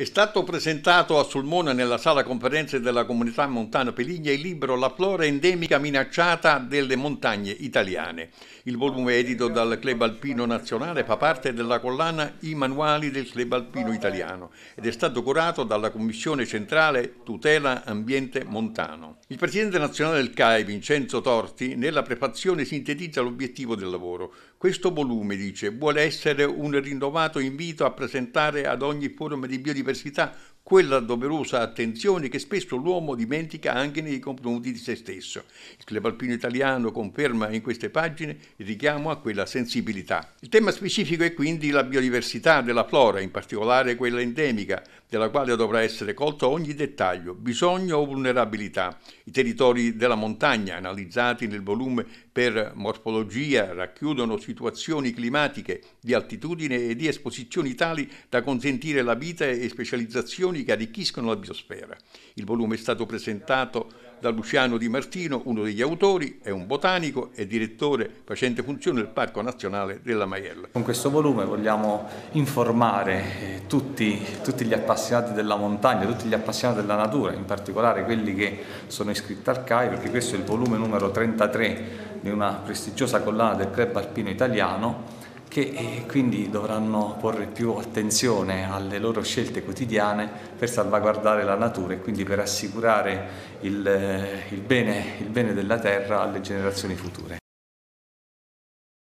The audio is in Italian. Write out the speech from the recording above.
È stato presentato a Sulmona nella sala conferenze della comunità montana Peligna il libro La flora endemica minacciata delle montagne italiane. Il volume edito dal Club Alpino Nazionale fa parte della collana I manuali del Club Alpino Italiano ed è stato curato dalla Commissione Centrale Tutela Ambiente Montano. Il presidente nazionale del CAI, Vincenzo Torti, nella prefazione sintetizza l'obiettivo del lavoro. Questo volume, dice, vuole essere un rinnovato invito a presentare ad ogni forma di biodiversità all'università quella doverosa attenzione che spesso l'uomo dimentica anche nei confronti di se stesso. Il club alpino italiano conferma in queste pagine il richiamo a quella sensibilità. Il tema specifico è quindi la biodiversità della flora, in particolare quella endemica, della quale dovrà essere colto ogni dettaglio, bisogno o vulnerabilità. I territori della montagna, analizzati nel volume per morfologia, racchiudono situazioni climatiche di altitudine e di esposizioni tali da consentire la vita e specializzazioni che arricchiscono la biosfera. Il volume è stato presentato da Luciano Di Martino, uno degli autori, è un botanico e direttore facente funzione del Parco Nazionale della Maiella. Con questo volume vogliamo informare eh, tutti, tutti, gli appassionati della montagna, tutti gli appassionati della natura, in particolare quelli che sono iscritti al CAI, perché questo è il volume numero 33 di una prestigiosa collana del Club Alpino Italiano che eh, quindi dovranno porre più attenzione alle loro scelte quotidiane per salvaguardare la natura e quindi per assicurare il, eh, il, bene, il bene della terra alle generazioni future.